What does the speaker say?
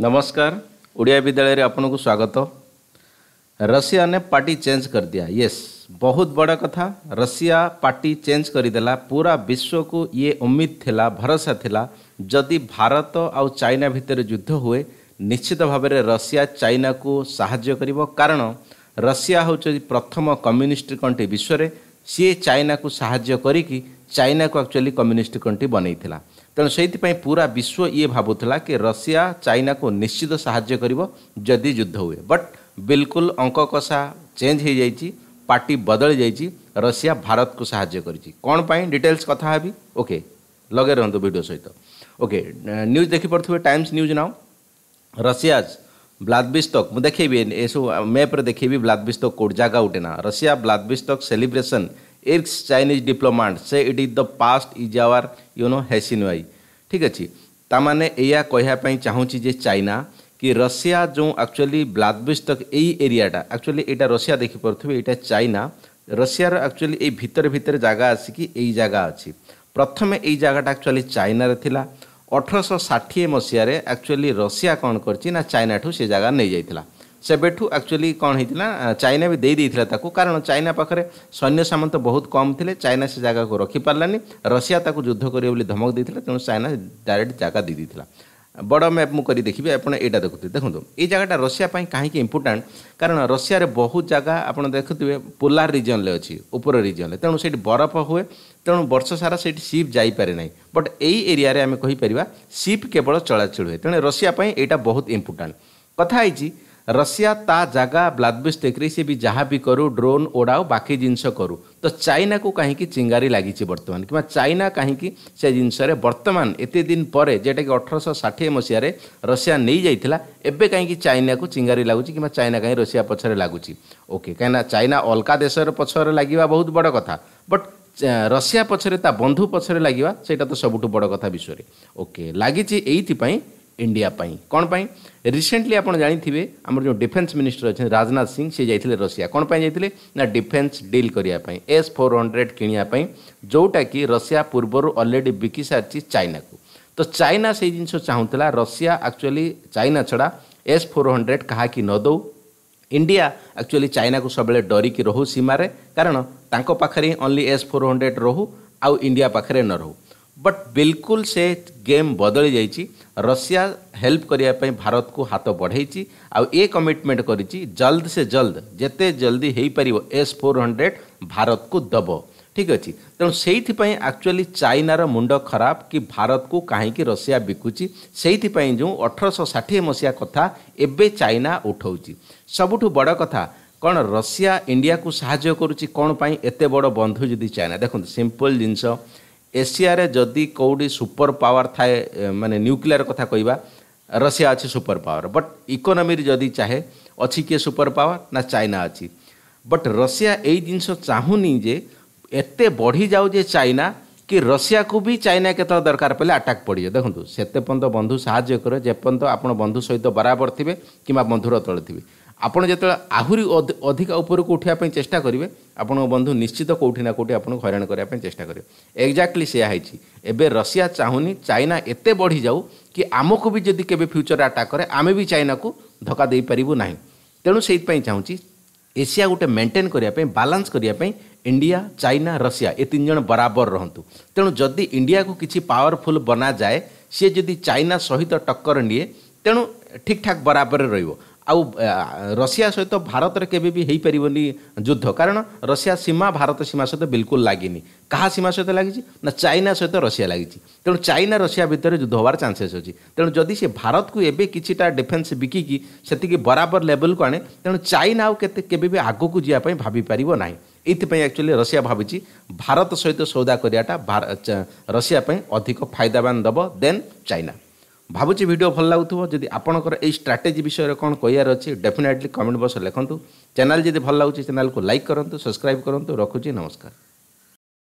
नमस्कार ओडिया विद्यालय आपन को स्वागत रशिया ने पार्टी चेंज कर दिया यस बहुत बड़ा कथा रशिया पार्टी चेंज करदेला पूरा विश्व को ये उम्मीद थिला भरोसा थिला जदि भारत आ चाइना भितर युद्ध हुए निश्चित भाव रशिया चाइना को साहाଯ୍य कर कारण रशिया हूँ प्रथम कम्युनिस्ट कंट्री विश्व रे सी चाइना को साहाଯ୍य करी चाइना को एक्चुअली कम्युनिस्ट कंट्री बनई तेणु से पूरा विश्व ये भावुला कि रशिया चाइना को निश्चित साय्य करी युद्ध हुए बट बिल्कुल अंक कषा चेंज हो जा पार्टी बदली जाइए रशिया भारत को साय्य कर कौन डिटेल्स कथा हे ओके लगे रुँतु भिड सहित ओके न्यूज देखिपे Times news Now Russia Vladivostok मुझे देखेबी ये सब मैप्रे देखी ब्लाद्विस्तक कौट जगह गोटे ना रशिया ब्लाद्विस्तक सेलिब्रेसन इर्स चाइनीज डिप्लोमाट से it is the past is our you know हेसिन वाई ঠিক ଅଛି ତାମାନେ ଏଇଆ କହିବା ପାଇଁ ଚାହୁଁଛି ଯେ ଚାଇନା କି ରଷିଆ ଯେଉଁ ଆକ୍ଚୁଆଲି ବ୍ଲାଦବିସ୍ତକ ଏଇ ଏରିଆଟା ଆକ୍ଚୁଆଲି ଏଇଟା ରଷିଆ ଦେଖିପାରୁଥିବେ ଏଇଟା ଚାଇନା ରଷିଆର ଆକ୍ଚୁଆଲି ଏଇ ଭିତରେ ଭିତରେ ଜାଗା ଆସିକି ଏଇ ଜାଗା ଅଛି ପ୍ରଥମେ ଏଇ ଜାଗାଟା ଆକ୍ଚୁଆଲି ଚାଇନାରେ ଥିଲା ଅଠରଶହ ଷାଠିଏ ମସିହାରେ ଆକ୍ଚୁଆଲି ରଷିଆ କ'ଣ କରିଛି ନା ଚାଇନାଠୁ ସେ ଜାଗା ନେଇଯାଇଥିଲା ସେବେଠୁ ଆକ୍ଚୁଆଲି କ'ଣ ହେଇଥିଲା ଚାଇନା ବି ଦେଇଦେଇଥିଲା ତାକୁ କାରଣ ଚାଇନା ପାଖରେ ସୈନ୍ୟ ସାମନ୍ତ ବହୁତ କମ୍ ଥିଲେ ଚାଇନା ସେ ଜାଗାକୁ ରଖିପାରିଲାନି ରଷିଆ ତାକୁ ଯୁଦ୍ଧ କରିବ ବୋଲି ଧମକ ଦେଇଥିଲା ତେଣୁ ଚାଇନା ଡାଇରେକ୍ଟ ଜାଗା ଦେଇଦେଇଥିଲା ବଡ଼ ମ୍ୟାପ୍ ମୁଁ କରି ଦେଖିବି ଆପଣ ଏଇଟା ଦେଖୁଥିବେ ଦେଖନ୍ତୁ ଏଇ ଜାଗାଟା ରଷିଆ ପାଇଁ କାହିଁକି ଇମ୍ପୋର୍ଟାଣ୍ଟ କାରଣ ରଷିଆରେ ବହୁତ ଜାଗା ଆପଣ ଦେଖୁଥିବେ ପୋଲାର ରିଜନ୍ରେ ଅଛି ଉପର ରିଜନ୍ରେ ତେଣୁ ସେଇଠି ବରଫ ହୁଏ ତେଣୁ ବର୍ଷ ସାରା ସେଇଠି ସିପ୍ ଯାଇପାରେ ନାହିଁ ବଟ୍ ଏଇ ଏରିଆରେ ଆମେ କହିପାରିବା ସିପ୍ କେବଳ ଚଳାଚଳ ହୁଏ ତେଣୁ ରଷିଆ ପାଇଁ ଏଇଟା ବହୁତ ଇମ୍ପୋର୍ଟାଣ୍ଟ କଥା ହେଇଛି रसिया ତା ଜାଗା ବ୍ଲାଦବିସ୍ ଟେକ୍ରି ସେ ବି ଯାହା ବି କରୁ ଡ୍ରୋନ୍ ଓଡ଼ାଉ ବାକି ଜିନିଷ କରୁ ତ ଚାଇନାକୁ କାହିଁକି ଚିଙ୍ଗାରି ଲାଗିଛି ବର୍ତ୍ତମାନ କିମ୍ବା ଚାଇନା କାହିଁକି ସେ ଜିନିଷରେ ବର୍ତ୍ତମାନ ଏତେ ଦିନ ପରେ ଯେଉଁଟାକି ଅଠରଶହ ଷାଠିଏ ମସିହାରେ ରଷିଆ ନେଇଯାଇଥିଲା ଏବେ କାହିଁକି ଚାଇନାକୁ ଚିଙ୍ଗାରି ଲାଗୁଛି କିମ୍ବା ଚାଇନା କାହିଁକି ରଷିଆ ପଛରେ ଲାଗୁଛି ଓକେ କାହିଁକିନା ଚାଇନା ଅଲଗା ଦେଶର ପଛରେ ଲାଗିବା ବହୁତ ବଡ଼ କଥା ବଟ୍ ରଷିଆ ପଛରେ ତା ବନ୍ଧୁ ପଛରେ ଲାଗିବା ସେଇଟା ତ ସବୁଠୁ ବଡ଼ କଥା ବିଷୟରେ ଓକେ ଲାଗିଛି ଏଇଥିପାଇଁ ଇଣ୍ଡିଆ ପାଇଁ କ'ଣ ପାଇଁ ରିସେଣ୍ଟଲି ଆପଣ ଜାଣିଥିବେ ଆମର ଯେଉଁ ଡିଫେନ୍ସ ମିନିଷ୍ଟର ଅଛନ୍ତି ରାଜନାଥ ସିଂ ସେ ଯାଇଥିଲେ ରଷିଆ କ'ଣ ପାଇଁ ଯାଇଥିଲେ ନା ଡିଫେନ୍ସ ଡିଲ୍ କରିବା ପାଇଁ ଏସ୍ ଫୋର୍ ହଣ୍ଡ୍ରେଡ଼ କିଣିବା ପାଇଁ ଯେଉଁଟାକି ରଷିଆ ପୂର୍ବରୁ ଅଲରେଡ଼ି ବିକି ସାରିଛି ଚାଇନାକୁ ତ ଚାଇନା ସେଇ ଜିନିଷ ଚାହୁଁଥିଲା ରଷିଆ ଆକ୍ଚୁଆଲି ଚାଇନା ଛଡ଼ା ଏସ୍ ଫୋର୍ ହଣ୍ଡ୍ରେଡ଼ କାହାକି ନ ଦେଉ ଇଣ୍ଡିଆ ଆକ୍ଚୁଆଲି ଚାଇନାକୁ ସବୁବେଳେ ଡରିକି ରହୁ ସୀମାରେ କାରଣ ତାଙ୍କ ପାଖରେ ହିଁ ଓନ୍ଲି ଏସ୍ ଫୋର୍ ହଣ୍ଡ୍ରେଡ଼ ରହୁ ଆଉ ଇଣ୍ଡିଆ ପାଖରେ ନ ରହୁ बट बिल्कुल से गेम बदली जाइए रशिया हेल्प करने भारत को हाथ बढ़ई आ कमिटमेंट कर जल्द से जल्द जिते जल्दी हो पार एस फोर हंड्रेड भारत को दब ठीक अच्छे तेणु से आकचुअली चाइनार मुंड खराब कि भारत को कहीं रशिया बिकुच से जो अठरश षाठी मसीहा कथा एवं चाइना उठाऊँच सबुठ बड़ कथा कौन रशिया इंडिया को साय करते बड़ बंधु जी चाइना देखते सिंपल जिनस ଏସିଆରେ ଯଦି କେଉଁଠି ସୁପର ପାୱାର ଥାଏ ମାନେ ନ୍ୟୁକ୍ଲିୟର କଥା କହିବା ରଷିଆ ଅଛି ସୁପର ପାୱାର ବଟ୍ ଇକୋନୋମିରେ ଯଦି ଚାହେଁ ଅଛି କିଏ ସୁପର ପାୱାର ନା ଚାଇନା ଅଛି ବଟ୍ ରଷିଆ ଏଇ ଜିନିଷ ଚାହୁଁନି ଯେ ଏତେ ବଢ଼ିଯାଉ ଯେ ଚାଇନା କି ରଷିଆକୁ ବି ଚାଇନା କେତେବେଳେ ଦରକାର ପଡ଼ିଲେ ଆଟାକ୍ ପଡ଼ିଯିବ ଦେଖନ୍ତୁ ସେତେ ପର୍ଯ୍ୟନ୍ତ ବନ୍ଧୁ ସାହାଯ୍ୟ କରେ ଯେପର୍ଯ୍ୟନ୍ତ ଆପଣ ବନ୍ଧୁ ସହିତ ବରାବର ଥିବେ କିମ୍ବା ବନ୍ଧୁର ତଳେ ଥିବେ ଆପଣ ଯେତେବେଳେ ଆହୁରି ଅଧିକା ଉପରକୁ ଉଠିବା ପାଇଁ ଚେଷ୍ଟା କରିବେ ଆପଣଙ୍କ ବନ୍ଧୁ ନିଶ୍ଚିତ କେଉଁଠି ନା କେଉଁଠି ଆପଣଙ୍କୁ ହଇରାଣ କରିବା ପାଇଁ ଚେଷ୍ଟା କରିବେ ଏକ୍ଜାକ୍ଟଲି ସେୟା ହେଇଛି ଏବେ ରଷିଆ ଚାହୁଁନି ଚାଇନା ଏତେ ବଢ଼ିଯାଉ କି ଆମକୁ ବି ଯଦି କେବେ ଫ୍ୟୁଚରରେ ଆଟାକ୍ କରେ ଆମେ ବି ଚାଇନାକୁ ଧକ୍କା ଦେଇପାରିବୁ ନାହିଁ ତେଣୁ ସେଇଥିପାଇଁ ଚାହୁଁଛି ଏସିଆ ଗୋଟେ ମେଣ୍ଟେନ୍ କରିବା ପାଇଁ ବାଲାନ୍ସ କରିବା ପାଇଁ ଇଣ୍ଡିଆ ଚାଇନା ରଷିଆ ଏ ତିନି ଜଣ ବରାବର ରହନ୍ତୁ ତେଣୁ ଯଦି ଇଣ୍ଡିଆକୁ କିଛି ପାୱାରଫୁଲ୍ ବନାଯାଏ ସିଏ ଯଦି ଚାଇନା ସହିତ ଟକ୍କର ନିଏ ତେଣୁ ଠିକ୍ଠାକ୍ ବରାବରରେ ରହିବ ଆଉ ରଷିଆ ସହିତ ଭାରତରେ କେବେ ବି ହେଇପାରିବନି ଯୁଦ୍ଧ କାରଣ ରଷିଆ ସୀମା ଭାରତ ସୀମା ସହିତ ବିଲକୁଲ ଲାଗିନି କାହା ସୀମା ସହିତ ଲାଗିଛି ନା ଚାଇନା ସହିତ ରଷିଆ ଲାଗିଛି ତେଣୁ ଚାଇନା ରଷିଆ ଭିତରେ ଯୁଦ୍ଧ ହେବାର ଚାନ୍ସେସ୍ ଅଛି ତେଣୁ ଯଦି ସେ ଭାରତକୁ ଏବେ କିଛିଟା ଡିଫେନ୍ସ ବିକିକି ସେତିକି ବରାବର ଲେବଲ୍କୁ ଆଣେ ତେଣୁ ଚାଇନା ଆଉ କେତେ କେବେ ବି ଆଗକୁ ଯିବା ପାଇଁ ଭାବିପାରିବ ନାହିଁ ଏଇଥିପାଇଁ ଆକ୍ଚୁଆଲି ରଷିଆ ଭାବିଛି ଭାରତ ସହିତ ସଉଦା କରିବାଟା ରଷିଆ ପାଇଁ ଅଧିକ ଫାଇଦାବାନ ଦେବ ଦେନ୍ ଚାଇନା ଭାବୁଛି ଭିଡ଼ିଓ ଭଲ ଲାଗୁଥିବ ଯଦି ଆପଣଙ୍କର ଏଇ ଷ୍ଟ୍ରାଟେଜି ବିଷୟରେ କ'ଣ କହିବାର ଅଛି ଡେଫିନେଟଲି କମେଣ୍ଟ ବକ୍ସରେ ଲେଖନ୍ତୁ ଚ୍ୟାନେଲ୍ ଯଦି ଭଲ ଲାଗୁଛି ଚ୍ୟାନେଲ୍କୁ ଲାଇକ୍ କରନ୍ତୁ ସବସ୍କ୍ରାଇବ୍ କରନ୍ତୁ ରଖୁଛି ନମସ୍କାର